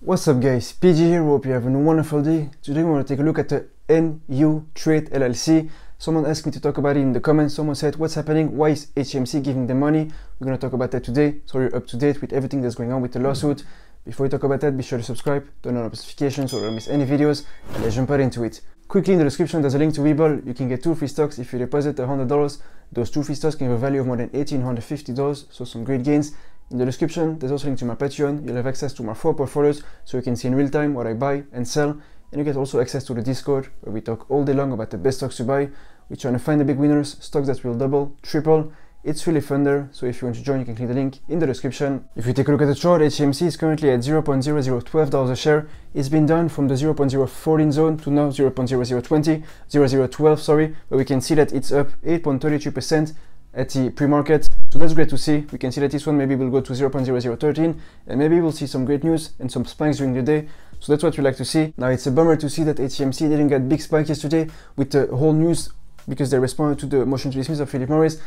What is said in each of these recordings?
What's up guys, PG here, hope you're having a wonderful day. Today we're going to take a look at the NU Trade LLC. Someone asked me to talk about it in the comments, someone said what's happening, why is HMC giving them money? We're going to talk about that today, so you're up to date with everything that's going on with the lawsuit. Before we talk about that, be sure to subscribe, turn on notifications so you don't miss any videos, and let's jump right into it. Quickly in the description there's a link to Webull, you can get two free stocks if you deposit $100. Those two free stocks can have a value of more than $1,850, so some great gains. In the description, there's also link to my Patreon. You'll have access to my four portfolios so you can see in real time what I buy and sell. And you get also access to the Discord where we talk all day long about the best stocks to buy. We're trying to find the big winners, stocks that will double, triple. It's really fun there, so if you want to join, you can click the link in the description. If you take a look at the chart, HMC is currently at $0.0012 a share. It's been down from the 0.014 zone to now 0.0020, 0012, sorry, but we can see that it's up 8.33%, at the pre-market. So that's great to see. We can see that this one maybe will go to 0.0013 and maybe we'll see some great news and some spikes during the day. So that's what we like to see. Now it's a bummer to see that HMC didn't get big spike yesterday with the whole news because they responded to the motion to dismiss of Philip Morris.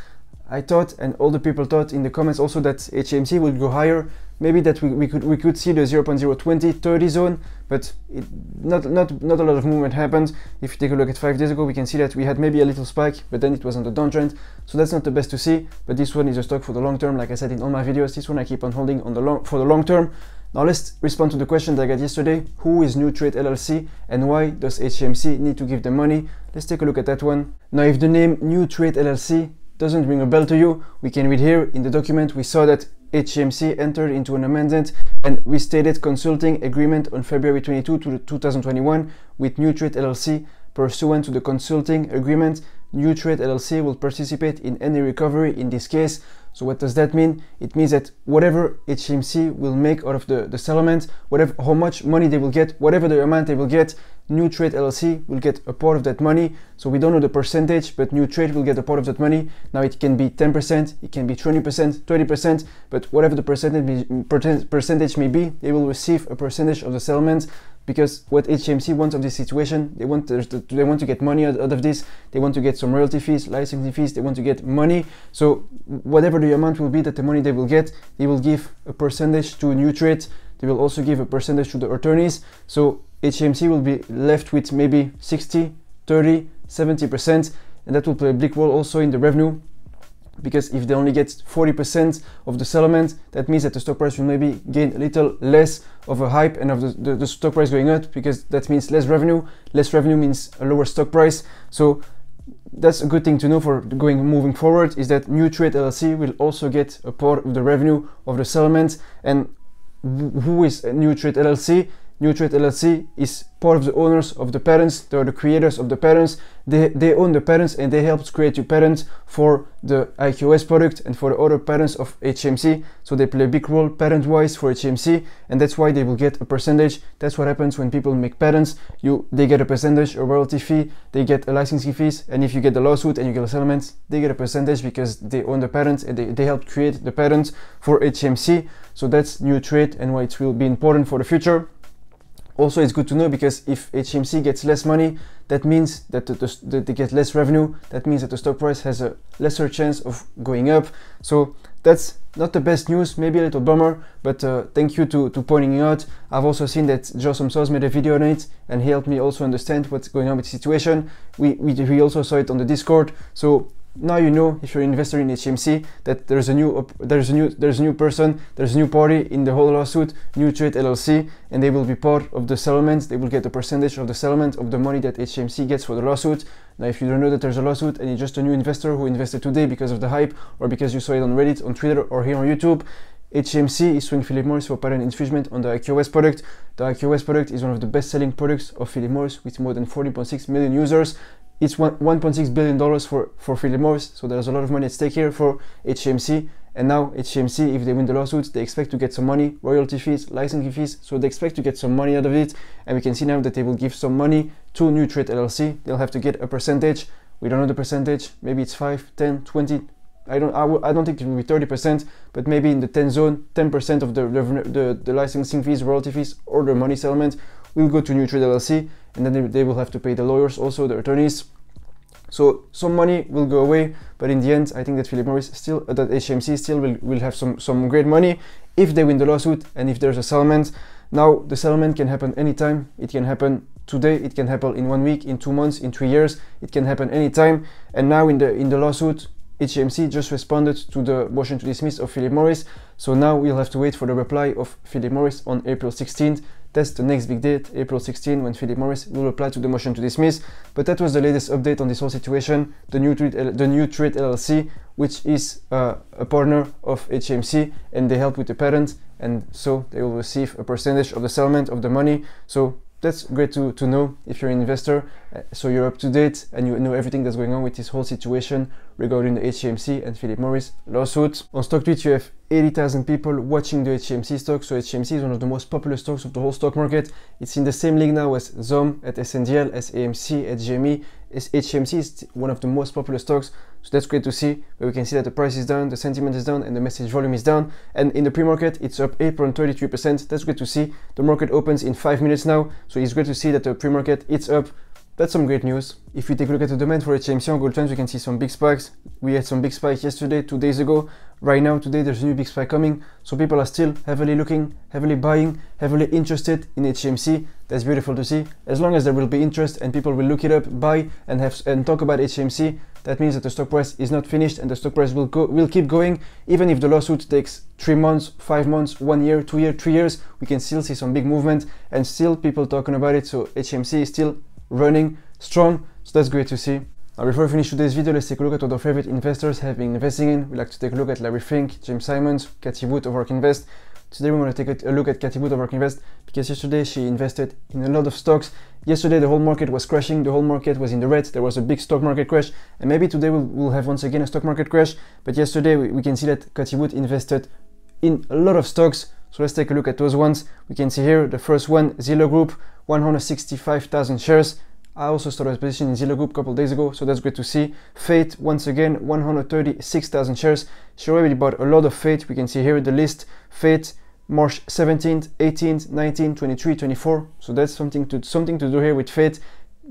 I thought and all the people thought in the comments also that HMC would go higher maybe that we, we could we could see the 0.020 30 zone but it, not not not a lot of movement happened if you take a look at five days ago we can see that we had maybe a little spike but then it was on the downtrend so that's not the best to see but this one is a stock for the long term like i said in all my videos this one i keep on holding on the long for the long term now let's respond to the question that i got yesterday who is new trade llc and why does hmc need to give them money let's take a look at that one now if the name new trade llc doesn't ring a bell to you, we can read here in the document we saw that HMC entered into an amended and restated consulting agreement on February 22, 2021 with Trade LLC. Pursuant to the consulting agreement, Trade LLC will participate in any recovery in this case. So what does that mean? It means that whatever HMC will make out of the, the settlement, whatever how much money they will get, whatever the amount they will get, New Trade LLC will get a part of that money. So we don't know the percentage, but New Trade will get a part of that money. Now it can be 10%, it can be 20%, 30%, but whatever the percentage, percentage may be, they will receive a percentage of the settlement because what HMC wants of this situation, they want to, they want to get money out of this, they want to get some royalty fees, licensing fees, they want to get money. So whatever the amount will be that the money they will get, they will give a percentage to New Trade. They will also give a percentage to the attorneys. So HMC will be left with maybe 60, 30, 70%, and that will play a big role also in the revenue because if they only get 40% of the settlement, that means that the stock price will maybe gain a little less of a hype and of the, the, the, stock price going up because that means less revenue. Less revenue means a lower stock price. So that's a good thing to know for going moving forward is that New Trade LLC will also get a part of the revenue of the settlement. And who is New Trade LLC? New trade LLC is part of the owners of the parents. They are the creators of the parents. They, they own the parents and they helped create your parents for the IQS product and for the other parents of HMC. So they play a big role parent-wise for HMC and that's why they will get a percentage. That's what happens when people make parents. You They get a percentage, a royalty fee, they get a licensing fees and if you get the lawsuit and you get a settlement, they get a percentage because they own the parents and they, they helped create the parents for HMC. So that's new trade and why it will be important for the future also it's good to know because if HMC gets less money, that means that, the, the, the, they get less revenue. That means that the stock price has a lesser chance of going up. So that's not the best news, maybe a little bummer, but uh, thank you to, to pointing it out. I've also seen that Joe Soms made a video on it and he helped me also understand what's going on with the situation. We, we, we also saw it on the Discord. So now you know if you're an investor in HMC that there's a new there's a new there's a new person there's a new party in the whole lawsuit New Trade LLC and they will be part of the settlement they will get a percentage of the settlement of the money that HMC gets for the lawsuit now if you don't know that there's a lawsuit and you're just a new investor who invested today because of the hype or because you saw it on Reddit on Twitter or here on YouTube HMC is suing Philip Morris for patent infringement on the IQOS product. The IQOS product is one of the best-selling products of Philip Morris with more than 40.6 million users. It's $1.6 billion for, for Philip Morris, so there's a lot of money at stake here for HMC. And now HMC, if they win the lawsuit, they expect to get some money, royalty fees, licensing fees, so they expect to get some money out of it. And we can see now that they will give some money to New Trade LLC. They'll have to get a percentage. We don't know the percentage. Maybe it's 5, 10, 20, I don't, I, I I don't think it will be 30%, but maybe in the 10 zone, 10% of the, the, the, licensing fees, royalty fees, or the money settlement will go to New Trade LLC and then they, they will have to pay the lawyers also, the attorneys. So some money will go away, but in the end, I think that Philip Morris still, uh, that HMC still will, will have some, some great money if they win the lawsuit and if there's a settlement. Now, the settlement can happen anytime. It can happen today, it can happen in one week, in two months, in three years. It can happen anytime. And now in the, in the lawsuit, HMC just responded to the motion to dismiss of Philip Morris. So now we'll have to wait for the reply of Philip Morris on April 16th test the next big date, April 16, when Philip Morris will reply to the motion to dismiss. But that was the latest update on this whole situation. The new trade, the new trade LLC, which is uh, a partner of HMC, and they help with the parent, and so they will receive a percentage of the settlement of the money. So that's great to, to know if you're an investor uh, so you're up to date and you know everything that's going on with this whole situation regarding the HMC and Philip Morris lawsuit. On StockTwits, you have 80,000 people watching the HMC stock so HMC is one of the most popular stocks of the whole stock market. It's in the same league now as ZOM at SNDL, SAMC, AMC at GME HMC is one of the most popular stocks, so that's great to see. But we can see that the price is down, the sentiment is down, and the message volume is down. And in the pre-market, it's up 8.33%. That's great to see. The market opens in five minutes now, so it's great to see that the pre-market it's up that's some great news. If we take a look at the demand for HMC on gold trends, we can see some big spikes. We had some big spikes yesterday, two days ago. Right now, today, there's a new big spike coming. So people are still heavily looking, heavily buying, heavily interested in HMC. That's beautiful to see. As long as there will be interest and people will look it up, buy and have and talk about HMC, that means that the stock price is not finished and the stock price will go will keep going. Even if the lawsuit takes three months, five months, one year, two year, three years, we can still see some big movement and still people talking about it. So HMC is still running strong. So that's great to see. Now, before we finish today's video, let's take a look at what our favorite investors have been investing in. We'd like to take a look at Larry Fink, James Simons, Cathy Wood of Work Invest. Today, we're going to take a look at Cathy Wood of Work Invest because yesterday she invested in a lot of stocks. Yesterday, the whole market was crashing, the whole market was in the red, there was a big stock market crash, and maybe today we'll, have once again a stock market crash. But yesterday, we, can see that Cathy Wood invested in a lot of stocks. So let's take a look at those ones. We can see here the first one, Zillow Group. 165,000 shares. I also started a position in Zillow Group a couple days ago, so that's great to see. Fate, once again, 136,000 shares. She already bought a lot of Fate. We can see here the list. Fate, March 17th, 18th, 19th, 23, 24. So that's something to something to do here with Fate.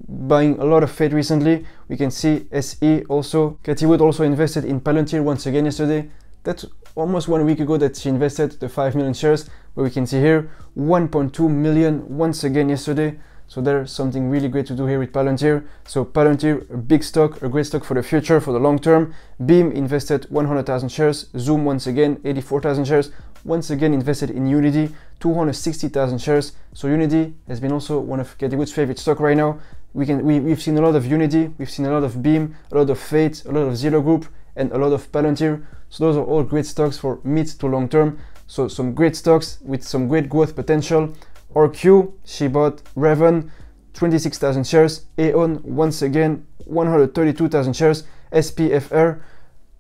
Buying a lot of Fate recently. We can see SE also. Katie Wood also invested in Palantir once again yesterday. That's almost one week ago that she invested the 5 million shares but we can see here 1.2 million once again yesterday so there's something really great to do here with Palantir. So Palantir, a big stock, a great stock for the future, for the long term. Beam invested 100,000 shares. Zoom once again, 84,000 shares. Once again invested in Unity, 260,000 shares. So Unity has been also one of Catwood's favorite stock right now. We can, we, we've seen a lot of Unity, we've seen a lot of Beam, a lot of Fate, a lot of Zero Group, and a lot of Palantir. So those are all great stocks for mid to long term. So some great stocks with some great growth potential. RQ, she bought Raven, 26,000 shares. Aon, once again, 132,000 shares. SPFR,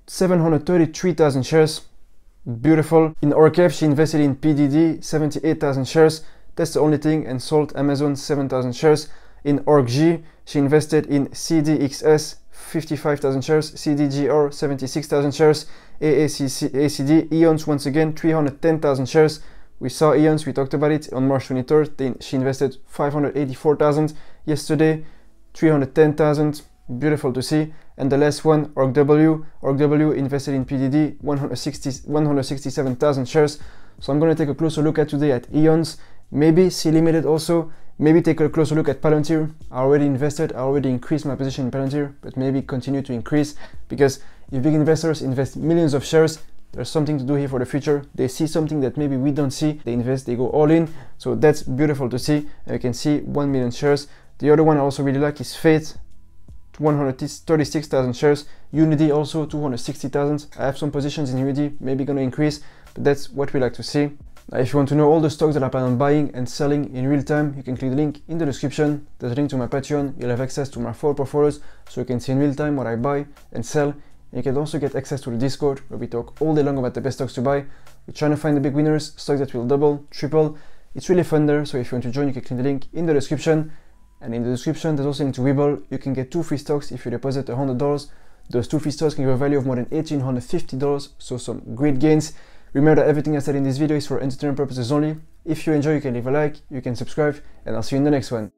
733,000 shares. Beautiful. In Orkev, she invested in PDD, 78,000 shares. That's the only thing, and sold Amazon, 7,000 shares. In OrgG, she invested in CDXS, 55,000 shares, CDGR 76,000 shares, AACC, ACD, Eons once again 310,000 shares. We saw Eons, we talked about it on March 23rd. Then she invested 584,000 yesterday, 310,000. Beautiful to see. And the last one, OrgW. OrgW invested in PDD 160, 167,000 shares. So I'm going to take a closer look at today at Eons Maybe see limited also. Maybe take a closer look at Palantir. I already invested, I already increased my position in Palantir, but maybe continue to increase because if big investors invest millions of shares, there's something to do here for the future. They see something that maybe we don't see. They invest, they go all in. So that's beautiful to see. And you can see 1 million shares. The other one I also really like is Fate, 136,000 shares. Unity also 260,000. I have some positions in Unity, maybe gonna increase, but that's what we like to see. Now, if you want to know all the stocks that I plan on buying and selling in real time, you can click the link in the description. There's a link to my Patreon, you'll have access to my four portfolios, so you can see in real time what I buy and sell. And you can also get access to the Discord, where we talk all day long about the best stocks to buy. We're trying to find the big winners, stocks that will double, triple. It's really fun there, so if you want to join, you can click the link in the description. And in the description, there's also a link to Webull. You can get two free stocks if you deposit $100. Those two free stocks can give a value of more than $1,850, so some great gains. Remember that everything I said in this video is for entertainment purposes only. If you enjoy, you can leave a like, you can subscribe, and I'll see you in the next one.